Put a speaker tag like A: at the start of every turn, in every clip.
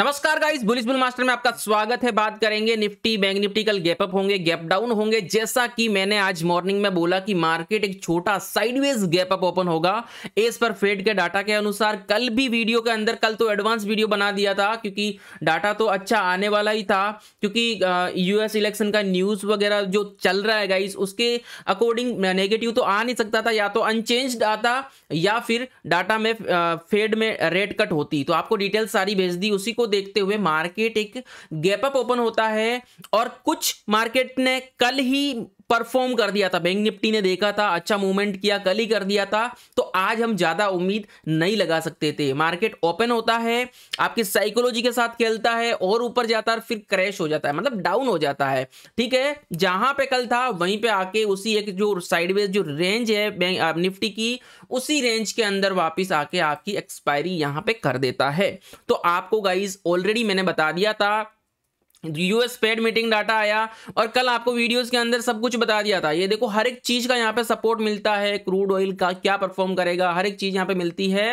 A: नमस्कार guys bullish bull master में आपका स्वागत है बात करेंगे निफ्टी बैंक निफ्टी कल गैप अप होंगे गैप डाउन होंगे जैसा कि मैंने आज मॉर्निंग में बोला कि मार्केट एक छोटा साइडवेज गैप अप ओपन होगा एस पर फेड के डाटा के अनुसार कल भी वीडियो के अंदर कल तो एडवांस वीडियो बना दिया था क्योंकि डाटा तो अच्छा आने वाला ही था क्योंकि यूएस इलेक्शन का न्यूज वगैरह जो चल रहा है गाइस उसके अकॉर्डिंग नेगेटिव तो आ नहीं सकता था या तो अनचेंज आता या फिर डाटा में फेड में रेट कट होती तो आपको डिटेल सारी भेज दी उसी को देखते हुए मार्केट एक गैप अप ओपन होता है और कुछ मार्केट ने कल ही परफॉर्म कर दिया था बैंक निफ्टी ने देखा था अच्छा मूवमेंट किया कल ही कर दिया था तो आज हम ज़्यादा उम्मीद नहीं लगा सकते थे मार्केट ओपन होता है आपकी साइकोलॉजी के साथ खेलता है और ऊपर जाता है फिर क्रैश हो जाता है मतलब डाउन हो जाता है ठीक है जहां पे कल था वहीं पे आके उसी एक जो साइडवेज जो रेंज है निफ्टी की उसी रेंज के अंदर वापिस आके आपकी एक्सपायरी यहाँ पे कर देता है तो आपको गाइज ऑलरेडी मैंने बता दिया था यूएस पेड मीटिंग डाटा आया और कल आपको वीडियोस के अंदर सब कुछ बता दिया था ये देखो हर एक चीज का यहाँ पे सपोर्ट मिलता है क्रूड ऑयल का क्या परफॉर्म करेगा हर एक चीज यहाँ पे मिलती है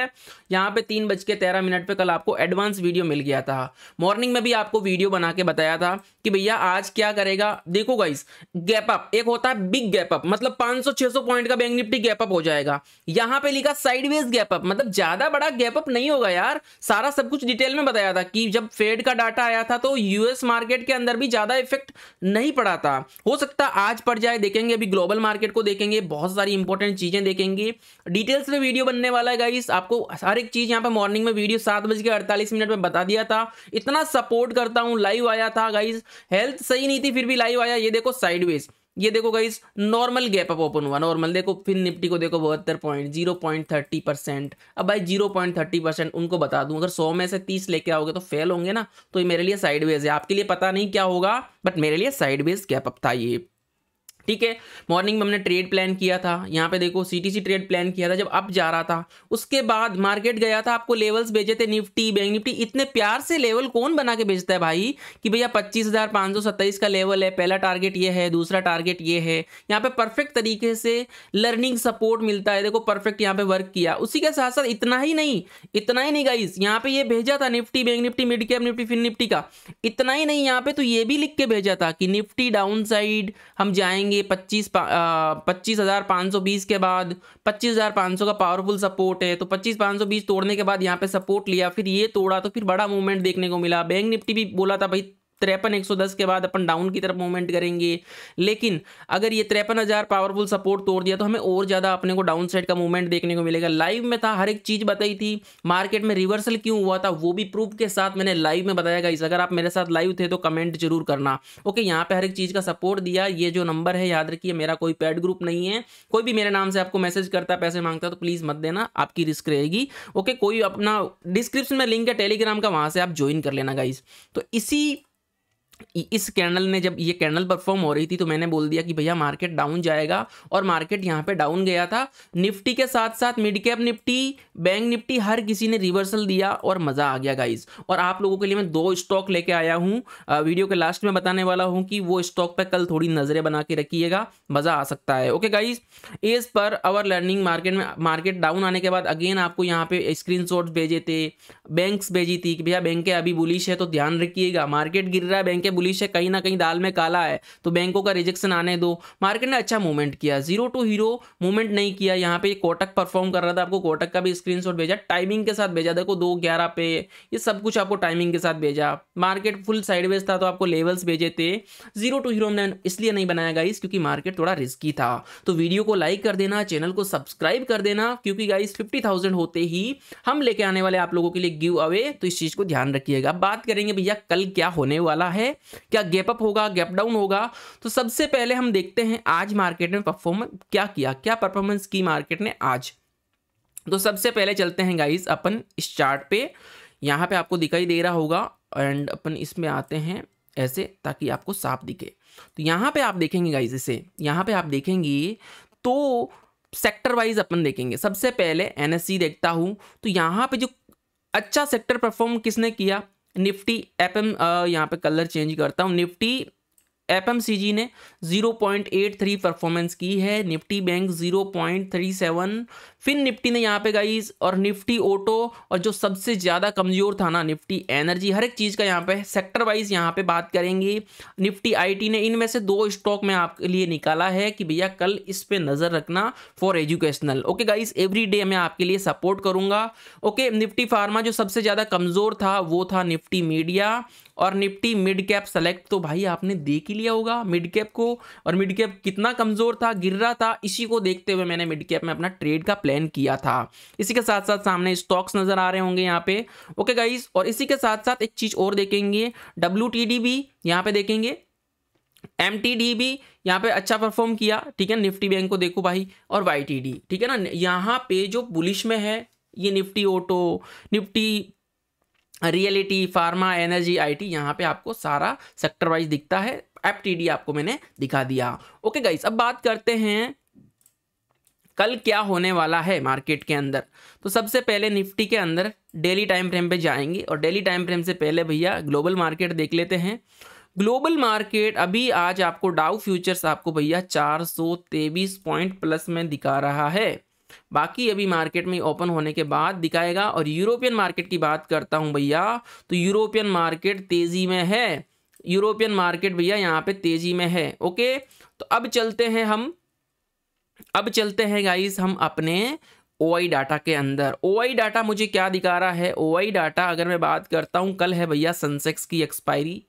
A: यहाँ पे तीन बज के तेरह मिनट पे कल आपको एडवांस वीडियो मिल गया था मॉर्निंग में भी आपको वीडियो बना के बताया था कि भैया आज क्या करेगा देखो गाइस गैपअप एक होता है बिग गैपअप मतलब पांच सौ पॉइंट का बैंक निफ्टी गैपअप हो जाएगा यहाँ पे लिखा साइडवेज गैपअप मतलब ज्यादा बड़ा गैपअप नहीं होगा यार सारा सब कुछ डिटेल में बताया था कि जब फेड का डाटा आया था तो यूएस मार्केट के अंदर भी ज़्यादा इफेक्ट नहीं पड़ा था हो सकता आज पड़ जाए देखेंगे अभी ग्लोबल मार्केट को देखेंगे बहुत सारी इंपॉर्टेंट चीज़ें देखेंगे डिटेल्स में वीडियो बनने वाला है गाइस आपको हर एक चीज़ यहाँ पर मॉर्निंग में वीडियो सात बज के अड़तालीस मिनट में बता दिया था इतना सपोर्ट करता हूँ लाइव आया था गाइज हेल्थ सही नहीं थी फिर भी लाइव आया ये देखो साइडवेज ये देखो guys normal gap up open हुआ नॉर्मल देखो फिर निफ्टी को देखो बहत्तर point zero point thirty percent अब भाई जीरो पॉइंट थर्टी परसेंट उनको बता दूं अगर सौ में से तीस लेके आओगे तो फेल होंगे ना तो ये मेरे लिए साइडवेज है आपके लिए पता नहीं क्या होगा बट मेरे लिए साइडवेज गैप अप था ये ठीक है मॉर्निंग में हमने ट्रेड प्लान किया था यहाँ पे देखो सीटीसी ट्रेड प्लान किया था जब अप जा रहा था उसके बाद मार्केट गया था आपको लेवल्स भेजे थे निफ्टी बैंक निफ्टी इतने प्यार से लेवल कौन बना के भेजता है भाई कि भैया पच्चीस हजार पाँच सौ सत्ताईस का लेवल है पहला टारगेट ये है दूसरा टारगेट ये है यहाँ पे परफेक्ट तरीके से लर्निंग सपोर्ट मिलता है देखो परफेक्ट यहाँ पे वर्क किया उसी के साथ साथ इतना ही नहीं इतना ही नहीं गाइज यहाँ पे ये भेजा था Nifty bank Nifty mid cap Nifty fin Nifty का इतना ही नहीं यहाँ पे तो ये भी लिख के भेजा था कि निफ्टी डाउन साइड हम जाएंगे ये पच्चीस पच्चीस हज़ार पाँच सौ बीस के बाद पच्चीस हज़ार पाँच सौ का पावरफुल सपोर्ट है तो पच्चीस पाँच सौ बीस तोड़ने के बाद यहाँ पे सपोर्ट लिया फिर ये तोड़ा तो फिर बड़ा मूवमेंट देखने को मिला बैंक निफ्टी भी बोला था भाई त्रेपन एक सौ दस के बाद अपन डाउन की तरफ मूवमेंट करेंगे लेकिन अगर ये त्रेपन हज़ार पावरफुल सपोर्ट तोड़ दिया तो हमें और ज़्यादा अपने को डाउन साइड का मूवमेंट देखने को मिलेगा लाइव में था हर एक चीज़ बताई थी मार्केट में रिवर्सल क्यों हुआ था वो भी प्रूफ के साथ मैंने लाइव में बताया गाइस अगर आप मेरे साथ लाइव थे तो कमेंट जरूर करना ओके यहाँ पर हर एक चीज़ का सपोर्ट दिया ये जो नंबर है याद रखिए मेरा कोई पैड ग्रुप नहीं है कोई भी मेरे नाम से आपको मैसेज करता है पैसे मांगता है तो प्लीज़ मत देना आपकी रिस्क रहेगी ओके कोई अपना डिस्क्रिप्शन में लिंक है टेलीग्राम का वहाँ से आप ज्वाइन कर लेना गाइज तो इसी इस कैंडल ने जब ये कैंडल परफॉर्म हो रही थी तो मैंने बोल दिया कि भैया मार्केट डाउन जाएगा और मार्केट यहाँ पे डाउन गया था निफ्टी के साथ साथ mid cap Nifty bank Nifty हर किसी ने रिवर्सल दिया और मज़ा आ गया गाइज और आप लोगों के लिए मैं दो स्टॉक लेके आया हूँ वीडियो के लास्ट में बताने वाला हूँ कि वो स्टॉक पर कल थोड़ी नज़रें बना के रखिएगा मज़ा आ सकता है okay guys as per our learning market में मार्केट डाउन आने के बाद अगेन आपको यहाँ पे स्क्रीन भेजे थे बैंक्स भेजी थी कि भैया बैंक अभी बुलिश है तो ध्यान रखिएगा मार्केट गिर रहा है बैंक के बुलिश है कहीं ना कहीं दाल में काला है तो बैंकों का रिजेक्शन आने दो मार्केट ने अच्छा मूवमेंट किया जीरो टू हीरो मूवमेंट नहीं किया यहाँ पे कोटक परफॉर्म कर रहा था आपको कोटक का भी स्क्रीन भेजा टाइमिंग के साथ भेजा देखो दो ग्यारह पे ये सब कुछ आपको टाइमिंग के साथ भेजा मार्केट फुल साइडवेज था तो आपको लेवल्स भेजे थे जीरो टू हीरो इसलिए नहीं बनाया गाइस क्योंकि मार्केट थोड़ा रिस्की था तो वीडियो को लाइक कर देना चैनल को सब्सक्राइब कर देना क्योंकि गाइस फिफ्टी थाउजेंड होते ही हम लेके आने वाले आप लोगों के लिए गिव अवे तो इस चीज़ को ध्यान रखिएगा बात करेंगे भैया कल क्या होने वाला है क्या गैप अप होगा गैप डाउन होगा तो सबसे पहले हम देखते हैं आज मार्केट में परफॉर्म क्या किया क्या परफॉर्मेंस की मार्केट ने आज तो सबसे पहले चलते हैं गाइज अपन इस चार्ट पे यहाँ पे आपको दिखाई दे रहा होगा एंड अपन इसमें आते हैं ऐसे ताकि आपको साफ दिखे तो यहाँ पे आप देखेंगे गाइज इसे यहाँ पे आप देखेंगे तो सेक्टर वाइज अपन देखेंगे सबसे पहले एनएससी e देखता हूँ तो यहाँ पे जो अच्छा सेक्टर परफॉर्म किसने किया निफ्टी एफ एम यहाँ पे कलर चेंज करता हूँ Nifty F M C G ने zero point eight three performance की है Nifty bank zero point three seven fin Nifty ने यहाँ पे गाइज और निफ्टी ऑटो और जो सबसे ज़्यादा कमज़ोर था ना निफ्टी एनर्जी हर एक चीज़ का यहाँ पे सेक्टर वाइज यहाँ पे बात करेंगे निफ्टी आईटी ने इनमें से दो स्टॉक में आपके लिए निकाला है कि भैया कल इस पर नज़र रखना for educational okay guys every day मैं आपके लिए सपोर्ट करूँगा ओके निफ्टी फार्मा जो सबसे ज़्यादा कमज़ोर था वो था निफ्टी मीडिया और निफ्टी मिड कैप सेलेक्ट तो भाई आपने देख ही लिया होगा मिड कैप को और मिड कैप कितना कमज़ोर था गिर रहा था इसी को देखते हुए मैंने मिड कैप में अपना ट्रेड का प्लान किया था इसी के साथ साथ सामने स्टॉक्स नज़र आ रहे होंगे यहाँ पे ओके गाइज और इसी के साथ साथ एक चीज़ और देखेंगे डब्ल्यू भी यहाँ पे देखेंगे एम भी यहाँ पे अच्छा परफॉर्म किया ठीक है निफ्टी बैंक को देखो भाई और वाई ठीक है ना यहाँ पे जो पुलिस में है ये Nifty auto Nifty realty pharma energy IT यहाँ पे आपको सारा सेक्टर वाइज दिखता है एप टी आपको मैंने दिखा दिया ओके गाइस अब बात करते हैं कल क्या होने वाला है मार्केट के अंदर तो सबसे पहले निफ्टी के अंदर डेली टाइम फ्रेम पे जाएंगे और डेली टाइम फ्रेम से पहले भैया ग्लोबल मार्केट देख लेते हैं ग्लोबल मार्केट अभी आज आपको डाउ फ्यूचर्स आपको भैया चार सौ तेईस पॉइंट प्लस में दिखा रहा है बाकी अभी मार्केट में ओपन होने के बाद दिखाएगा और यूरोपियन मार्केट की बात करता हूँ भैया तो यूरोपियन मार्केट तेज़ी में है यूरोपियन मार्केट भैया यहाँ पे तेज़ी में है ओके तो अब चलते हैं हम अब चलते हैं गाइस हम अपने ओ डाटा के अंदर ओ डाटा मुझे क्या दिखा रहा है ओ डाटा अगर मैं बात करता हूँ कल है भैया सनसेक्स की एक्सपायरी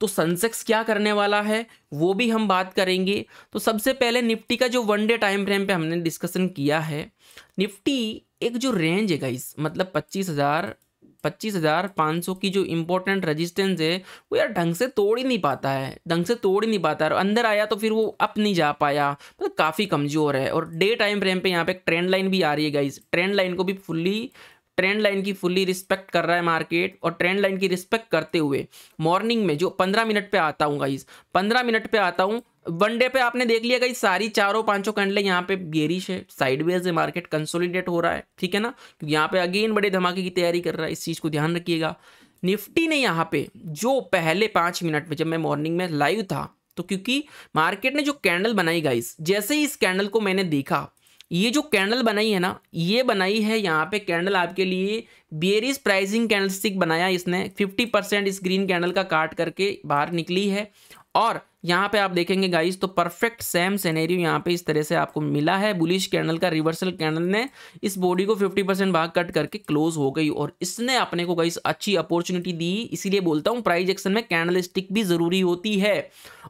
A: तो सनसेक्स क्या करने वाला है वो भी हम बात करेंगे तो सबसे पहले निफ्टी का जो वन डे टाइम फ्रेम पे हमने डिस्कशन किया है निफ्टी एक जो रेंज है गाइस मतलब पच्चीस हज़ार पच्चीस हज़ार पाँच सौ की जो इम्पोर्टेंट रेजिस्टेंस है वो यार ढंग से तोड़ ही नहीं पाता है ढंग से तोड़ ही नहीं पाता है और अंदर आया तो फिर वो अप नहीं जा पाया मतलब काफ़ी कमज़ोर है और डे टाइम फ्रेम पे यहाँ पे एक ट्रेंड लाइन भी आ रही है गाइस ट्रेंड लाइन को भी फुल्ली ट्रेंड लाइन की फुल्ली रिस्पेक्ट कर रहा है मार्केट और ट्रेंड लाइन की रिस्पेक्ट करते हुए मॉर्निंग में जो पंद्रह मिनट पे आता हूँ गाइज पंद्रह मिनट पे आता हूँ वन डे पे आपने देख लिया गाइज सारी चारों पांचों कैंडले यहाँ पे गेरिश है साइडवेज है मार्केट कंसोलिडेट हो रहा है ठीक है ना क्योंकि यहाँ पे अगेन बड़े धमाके की तैयारी कर रहा है इस चीज़ को ध्यान रखिएगा निफ्टी ने यहाँ पे जो पहले पाँच मिनट में जब मैं मॉर्निंग में लाइव था तो क्योंकि मार्केट ने जो कैंडल बनाई गाइस जैसे ही इस कैंडल को मैंने देखा ये जो कैंडल बनाई है ना ये बनाई है यहाँ पे कैंडल आपके लिए बेरिस प्राइसिंग कैंडल स्टिक बनाया इसने 50 परसेंट इस ग्रीन कैंडल का काट करके बाहर निकली है और यहाँ पे आप देखेंगे गाइस तो परफेक्ट सेम सेनेरियो यहाँ पे इस तरह से आपको मिला है बुलिश कैंडल का रिवर्सल कैंडल ने इस बॉडी को 50 परसेंट भाग कट करके क्लोज हो गई और इसने अपने को गाइस अच्छी अपॉर्चुनिटी दी इसीलिए बोलता हूँ प्राइज एक्शन में कैंडल स्टिक भी ज़रूरी होती है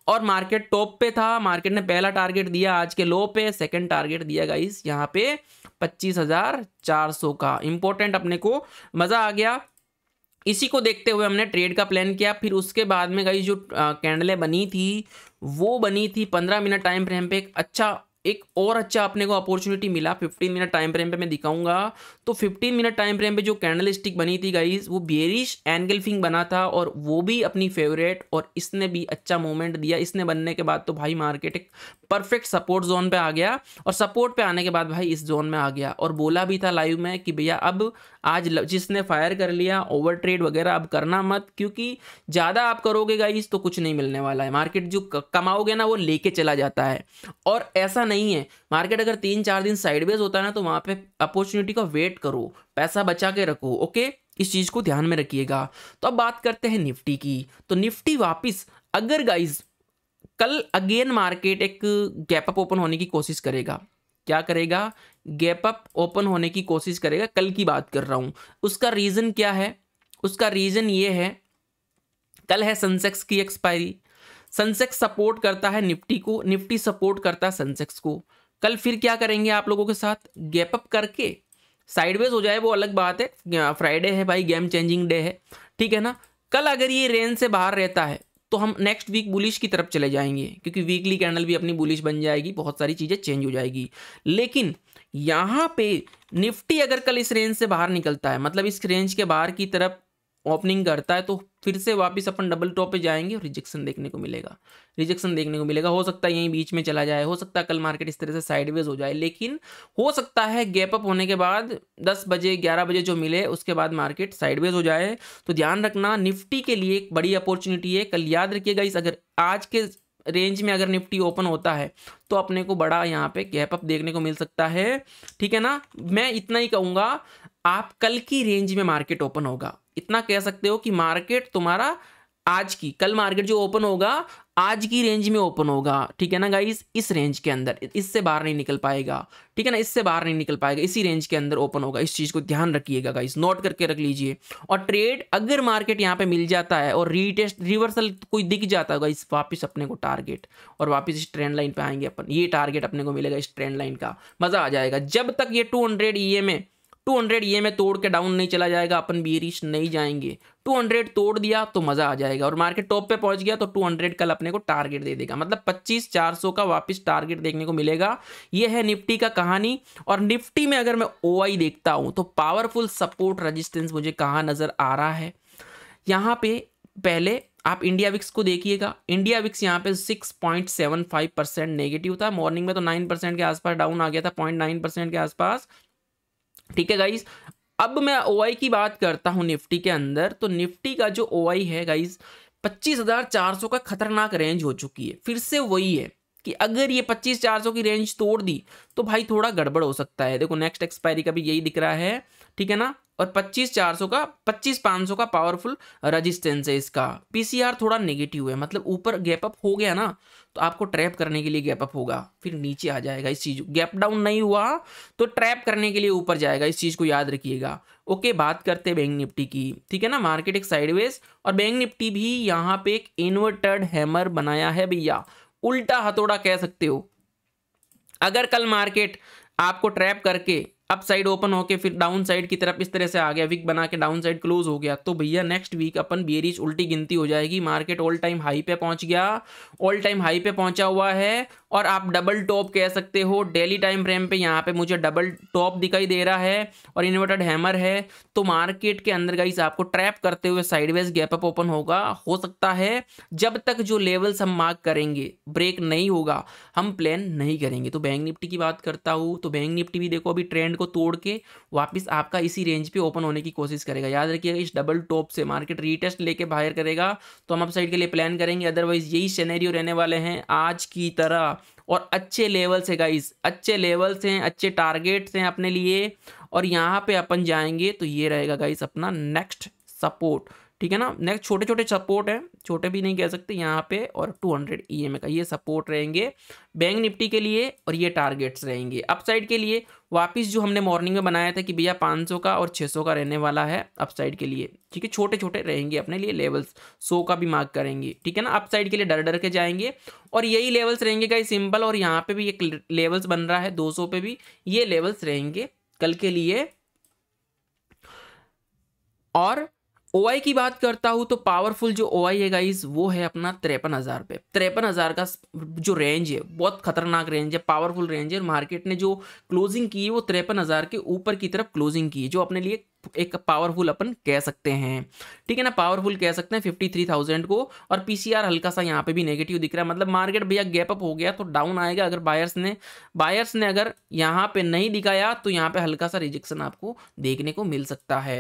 A: और मार्केट टॉप पे था मार्केट ने पहला टारगेट दिया आज के लो पे सेकेंड टारगेट दिया गाइस यहाँ पे पच्चीस का इंपॉर्टेंट अपने को मज़ा आ गया इसी को देखते हुए हमने ट्रेड का प्लान किया फिर उसके बाद में गई जो कैंडलें बनी थी वो बनी थी पंद्रह मिनट टाइम फ्रेम पे एक अच्छा एक और अच्छा अपने को अपॉर्चुनिटी मिला 15 मिनट टाइम फ्रेम पे मैं दिखाऊंगा तो 15 मिनट टाइम फ्रेम पे जो कैंडल स्टिक बनी थी गाइज वो बेरिश एनगल्फिंग बना था और वो भी अपनी फेवरेट और इसने भी अच्छा मोमेंट दिया इसने बनने के बाद तो भाई मार्केट एक परफेक्ट सपोर्ट जोन पे आ गया और सपोर्ट पे आने के बाद भाई इस जोन में आ गया और बोला भी था लाइव में कि भैया अब आज जिसने फायर कर लिया ओवर ट्रेड वगैरह अब करना मत क्योंकि ज़्यादा आप करोगे गाइस तो कुछ नहीं मिलने वाला है मार्केट जो कमाओगे ना वो लेके चला जाता है और ऐसा नहीं है मार्केट अगर तीन चार दिन साइडवेज होता है ना तो वहाँ पे अपॉर्चुनिटी का वेट करो पैसा बचा के रखो ओके इस चीज़ को ध्यान में रखिएगा तो अब बात करते हैं निफ्टी की तो निफ्टी वापस अगर गाइज कल अगेन मार्केट एक गैप अप ओपन होने की कोशिश करेगा क्या करेगा गैप अप ओपन होने की कोशिश करेगा कल की बात कर रहा हूँ उसका रीज़न क्या है उसका रीज़न ये है कल है सनसेक्स की एक्सपायरी सनसेक्स सपोर्ट करता है निफ्टी को निफ्टी सपोर्ट करता है सनसेक्स को कल फिर क्या करेंगे आप लोगों के साथ गैप अप करके साइडवेज हो जाए वो अलग बात है फ्राइडे है भाई गेम चेंजिंग डे है ठीक है ना कल अगर ये रेंज से बाहर रहता है तो हम नेक्स्ट वीक बुलिश की तरफ चले जाएंगे क्योंकि वीकली कैंडल भी अपनी बुलिश बन जाएगी बहुत सारी चीज़ें चेंज हो जाएगी लेकिन यहाँ पे निफ्टी अगर कल इस रेंज से बाहर निकलता है मतलब इस रेंज के बाहर की तरफ ओपनिंग करता है तो फिर से वापस अपन डबल टॉप पे जाएंगे और रिजेक्शन देखने को मिलेगा रिजेक्शन देखने को मिलेगा हो सकता है यहीं बीच में चला जाए हो सकता है कल मार्केट इस तरह से साइडवेज हो जाए लेकिन हो सकता है गैप अप होने के बाद 10 बजे 11 बजे जो मिले उसके बाद मार्केट साइडवेज हो जाए तो ध्यान रखना निफ्टी के लिए एक बड़ी अपॉर्चुनिटी है कल याद रखिएगा इस अगर आज के रेंज में अगर निफ्टी ओपन होता है तो अपने को बड़ा यहाँ पे गैप अप देखने को मिल सकता है ठीक है ना मैं इतना ही कहूँगा आप कल की रेंज में मार्केट ओपन होगा इतना कह सकते हो कि मार्केट तुम्हारा आज की कल मार्केट जो ओपन होगा आज की रेंज में ओपन होगा ठीक है ना गाइस इस रेंज के अंदर इससे बाहर नहीं निकल पाएगा ठीक है ना इससे बाहर नहीं निकल पाएगा इसी रेंज के अंदर ओपन होगा इस चीज़ को ध्यान रखिएगा गाइस नोट करके रख लीजिए और ट्रेड अगर मार्केट यहाँ पे मिल जाता है और रीटेस्ट रिवर्सल कोई दिख जाता है गाइस वापिस अपने को टारगेट और वापिस इस ट्रेंड लाइन पर आएंगे अपन ये टारगेट अपने को मिलेगा इस ट्रेंड लाइन का मज़ा आ जाएगा जब तक ये टू हंड्रेड 200 ये में तोड़ के डाउन नहीं चला जाएगा अपन बीरिश नहीं जाएंगे 200 तोड़ दिया तो मज़ा आ जाएगा और मार्केट टॉप पे पहुंच गया तो 200 कल अपने को टारगेट दे देगा मतलब चार सौ का वापस टारगेट देखने को मिलेगा ये है निफ्टी का कहानी और निफ्टी में अगर मैं ओ देखता हूँ तो पावरफुल सपोर्ट रजिस्टेंस मुझे कहाँ नज़र आ रहा है यहाँ पे पहले आप इंडिया विक्स को देखिएगा इंडिया विक्स यहाँ पे 6.75 परसेंट नेगेटिव था मॉर्निंग में तो 9 परसेंट के आसपास डाउन आ गया था 0.9 परसेंट के आसपास ठीक है गाइज अब मैं ओ की बात करता हूँ निफ्टी के अंदर तो निफ्टी का जो ओ है गाइज पच्चीस हजार चार सौ का खतरनाक रेंज हो चुकी है फिर से वही है कि अगर ये पच्चीस चार की रेंज तोड़ दी तो भाई थोड़ा गड़बड़ हो सकता है देखो नेक्स्ट एक्सपायरी का भी यही दिख रहा है ठीक है ना और 25400 का 25500 का पावरफुल रजिस्टेंस है इसका पीसीआर थोड़ा नेगेटिव है मतलब ऊपर गैप अप हो गया ना तो आपको ट्रैप करने के लिए गैप अप होगा फिर नीचे आ जाएगा इस चीज़ गैप डाउन नहीं हुआ तो ट्रैप करने के लिए ऊपर जाएगा इस चीज़ को याद रखिएगा ओके बात करते हैं बैंक निफ्टी की ठीक है ना मार्केट एक साइडवेज और बैंक निफ्टी भी यहाँ पे एक इन्वर्टर्ड हैमर बनाया है भैया उल्टा हथौड़ा कह सकते हो अगर कल मार्केट आपको ट्रैप करके अप साइड ओपन होके फिर डाउन साइड की तरफ इस तरह से आ गया विक बना के डाउन साइड क्लोज हो गया तो भैया नेक्स्ट वीक अपन बेरिश उल्टी गिनती हो जाएगी मार्केट ऑल टाइम हाई पे पहुंच गया ऑल टाइम हाई पे पहुंचा हुआ है और आप डबल टॉप कह सकते हो डेली टाइम फ्रेम पे यहाँ पे मुझे डबल टॉप दिखाई दे रहा है और इन्वर्टेड हैमर है तो मार्केट के अंदर गाइस आपको ट्रैप करते हुए साइडवेज गैप अप ओपन होगा हो सकता है जब तक जो लेवल्स हम मार्क करेंगे ब्रेक नहीं होगा हम प्लान नहीं करेंगे तो बैंक निफ्टी की बात करता हूँ तो बैंक निफ्टी भी देखो अभी ट्रेंड को तोड़ के वापस आपका इसी रेंज पे ओपन होने की कोशिश करेगा याद रखिएगा इस डबल टॉप से मार्केट रीटेस्ट लेके बाहर करेगा तो हम अपसाइड के लिए प्लान करेंगे अदरवाइज यही सिनेरियो रहने वाले हैं आज की तरह और अच्छे लेवल्स है गाइस अच्छे लेवल्स हैं अच्छे टारगेट्स हैं अपने लिए और यहाँ पे अपन जाएंगे तो ये रहेगा गाइस अपना नेक्स्ट सपोर्ट ठीक है ना नेक्स्ट छोटे छोटे सपोर्ट हैं छोटे भी नहीं कह सकते यहाँ पे और 200 हंड्रेड ई का ये सपोर्ट रहेंगे बैंक निफ्टी के लिए और ये टारगेट्स रहेंगे अपसाइड के लिए वापस जो हमने मॉर्निंग में बनाया था कि भैया 500 का और 600 का रहने वाला है अपसाइड के लिए ठीक है छोटे छोटे रहेंगे अपने लिए लेवल्स सौ का भी मार्क करेंगे ठीक है ना अपसाइड के लिए डर डर के जाएंगे और यही लेवल्स रहेंगे का सिंपल और यहाँ पे भी एक लेवल्स बन रहा है सौ पे भी ये लेवल्स रहेंगे कल के लिए और ओ की बात करता हूँ तो पावरफुल जो ओ है गाइज वो है अपना तिरपन हज़ार पे तिरपन हज़ार का जो रेंज है बहुत खतरनाक रेंज है पावरफुल रेंज है मार्केट ने जो क्लोजिंग की है वो तिरपन हज़ार के ऊपर की तरफ क्लोजिंग की है जो अपने लिए एक पावरफुल अपन कह सकते हैं ठीक है ना पावरफुल कह सकते हैं फिफ्टी थ्री थाउजेंड को और पीसीआर हल्का सा यहाँ पे भी नेगेटिव दिख रहा है मतलब मार्केट भैया गैप अप हो गया तो डाउन आएगा अगर बायर्स ने बायर्स ने अगर यहाँ पे नहीं दिखाया तो यहाँ पे हल्का सा रिजेक्शन आपको देखने को मिल सकता है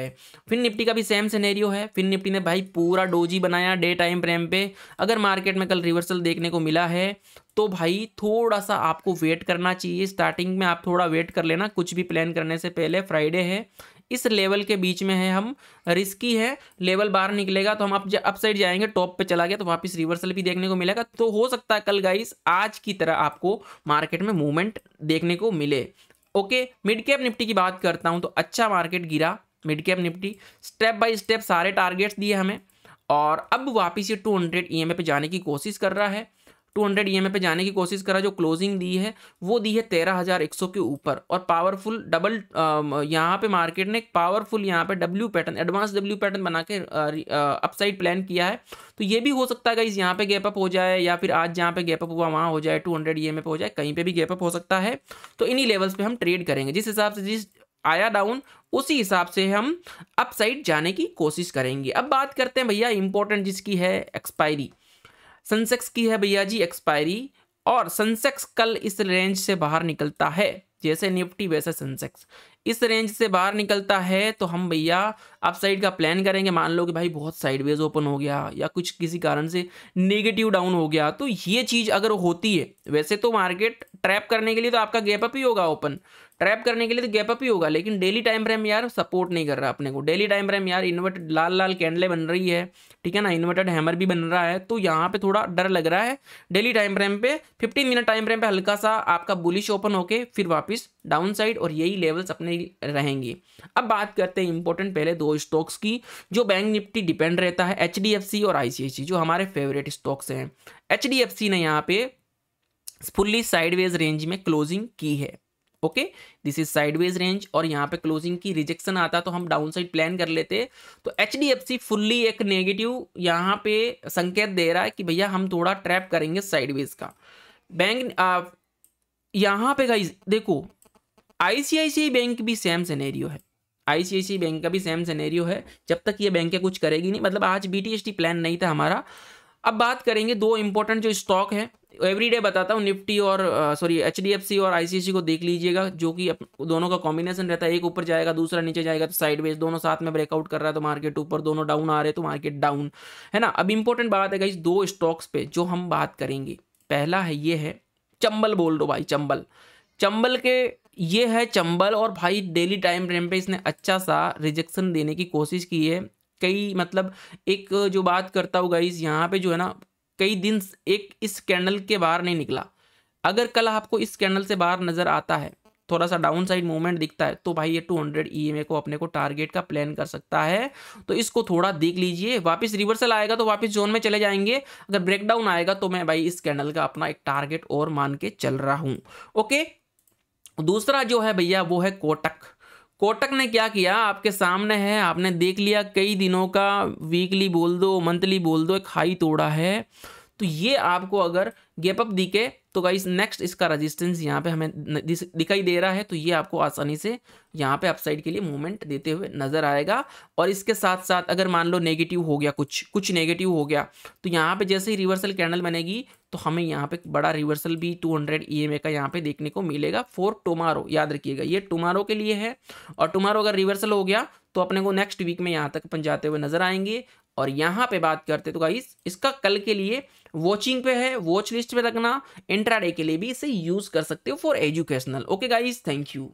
A: फिर निफ्टी का भी सेम सिनेरियो है फिर निफ्टी ने भाई पूरा डोजी बनाया डे टाइम फ्रेम पे अगर मार्केट में कल रिवर्सल देखने को मिला है तो भाई थोड़ा सा आपको वेट करना चाहिए स्टार्टिंग में आप थोड़ा वेट कर लेना कुछ भी प्लान करने से पहले फ्राइडे है इस लेवल के बीच में है हम रिस्की है लेवल बाहर निकलेगा तो हम अप अपसाइड जाएंगे टॉप पे चला गया तो वापस रिवर्सल भी देखने को मिलेगा तो हो सकता है कल गाइस आज की तरह आपको मार्केट में मूवमेंट देखने को मिले ओके मिड कैप निफ्टी की बात करता हूँ तो अच्छा मार्केट गिरा mid cap Nifty step by step सारे टारगेट्स दिए हमें और अब वापस ये 200 ईएमए e पे जाने की कोशिश कर रहा है टू हंड्रेड ई e पे जाने की कोशिश करा जो क्लोजिंग दी है वो दी है तेरह हज़ार एक सौ के ऊपर और पावरफुल डबल यहाँ पे मार्केट ने एक पावरफुल यहाँ पे W pattern advance W pattern बना के अपसाइड प्लान किया है तो ये भी हो सकता है इस यहाँ पे गैप अप हो जाए या फिर आज जहाँ पे गैप अप हुआ वहाँ हो जाए टू हंड्रेड ई e पे हो जाए कहीं पर भी गैप अप हो सकता है तो इन्हीं लेवल्स पर हम ट्रेड करेंगे जिस हिसाब से जिस आया डाउन उसी हिसाब से हम अपसाइड जाने की कोशिश करेंगे अब बात करते हैं भैया इंपॉर्टेंट जिसकी है एक्सपायरी सेंसेक्स की है भैया जी एक्सपायरी और सेंसेक्स कल इस रेंज से बाहर निकलता है जैसे निफ्टी वैसे सेंसेक्स इस रेंज से बाहर निकलता है तो हम भैया अपसाइड का प्लान करेंगे मान लो कि भाई बहुत साइडवेज ओपन हो गया या कुछ किसी कारण से नेगेटिव डाउन हो गया तो ये चीज़ अगर होती है वैसे तो मार्केट ट्रैप करने के लिए तो आपका गैप अप ही होगा ओपन ट्रैप करने के लिए तो गैप अप ही होगा लेकिन डेली टाइम फ्रेम यार सपोर्ट नहीं कर रहा अपने को डेली टाइम फ्रेम यार इन्वर्ट लाल लाल कैंडले बन रही है ठीक है ना इन्वर्टेड हैमर भी बन रहा है तो यहाँ पे थोड़ा डर लग रहा है डेली टाइम फ्रेम पे 15 मिनट टाइम फ्रेम पे हल्का सा आपका बुलिश ओपन होके फिर वापस डाउन साइड और यही लेवल्स अपने रहेंगे अब बात करते हैं इंपॉर्टेंट पहले दो स्टॉक्स की जो बैंक निफ्टी डिपेंड रहता है एच और आई जो हमारे फेवरेट स्टॉक्स हैं एच ने यहाँ पे फुल्ली साइडवेज रेंज में क्लोजिंग की है okay this is sideways range और यहाँ पे क्लोजिंग की रिजेक्शन आता तो हम डाउन साइड प्लान कर लेते तो H D F C fully एक नेगेटिव यहाँ पे संकेत दे रहा है कि भैया हम थोड़ा ट्रैप करेंगे साइडवेज का बैंक uh, यहाँ पे गाइज देखो आईसीआईसीआई बैंक भी सेम सिनेरियो है आईसीआईसीआई बैंक का भी सेम सिनेरियो है जब तक ये बैंक कुछ करेगी नहीं मतलब आज टी प्लान नहीं था हमारा अब बात करेंगे दो इंपॉर्टेंट जो स्टॉक है एवरी डे बताता हूँ निफ्टी और sorry H D F C और आई सी सी को देख लीजिएगा जो कि दोनों का कॉम्बिनेशन रहता है एक ऊपर जाएगा दूसरा नीचे जाएगा तो साइडवेज दोनों साथ में ब्रेकआउट कर रहा है तो मार्केट ऊपर दोनों डाउन आ रहे तो मार्केट डाउन है ना अब इंपॉर्टेंट बात है इस दो स्टॉक्स पे जो हम बात करेंगे पहला है ये है चंबल बोल दो भाई चंबल चंबल के ये है चंबल और भाई डेली टाइम फ्रेम पे इसने अच्छा सा रिजेक्शन देने की कोशिश की है कई मतलब एक जो बात करता हूँ गाइज यहाँ पे जो है ना कई दिन एक इस कैंडल के बाहर नहीं निकला अगर कल आपको इस कैंडल से बाहर नजर आता है थोड़ा सा डाउन साइड मूवमेंट दिखता है तो भाई ये 200 हंड्रेड ई को अपने को टारगेट का प्लान कर सकता है तो इसको थोड़ा देख लीजिए वापस रिवर्सल आएगा तो वापस जोन में चले जाएंगे अगर ब्रेकडाउन आएगा तो मैं भाई इस कैंडल का अपना एक टारगेट और मान के चल रहा हूँ ओके दूसरा जो है भैया वो है कोटक कोटक ने क्या किया आपके सामने है आपने देख लिया कई दिनों का वीकली बोल दो मंथली बोल दो एक हाई तोड़ा है तो ये आपको अगर गैप अप दिखे तो गाइस नेक्स्ट इसका रेजिस्टेंस यहाँ पे हमें दिखाई दे रहा है तो ये आपको आसानी से यहाँ पे अपसाइड के लिए मूवमेंट देते हुए नजर आएगा और इसके साथ साथ अगर मान लो नेगेटिव हो गया कुछ कुछ नेगेटिव हो गया तो यहाँ पे जैसे ही रिवर्सल कैंडल बनेगी तो हमें यहाँ पे बड़ा रिवर्सल भी 200 हंड्रेड ई का यहाँ पे देखने को मिलेगा फॉर टुमारो याद रखिएगा ये टुमारो के लिए है और टुमारो अगर रिवर्सल हो गया तो अपने को नेक्स्ट वीक में यहाँ तक अपन जाते हुए नजर आएंगे और यहाँ पे बात करते तो गाइस इसका कल के लिए वॉचिंग पे है वॉच लिस्ट पे रखना इंट्राडे के लिए भी इसे यूज कर सकते हो for educational okay guys thank you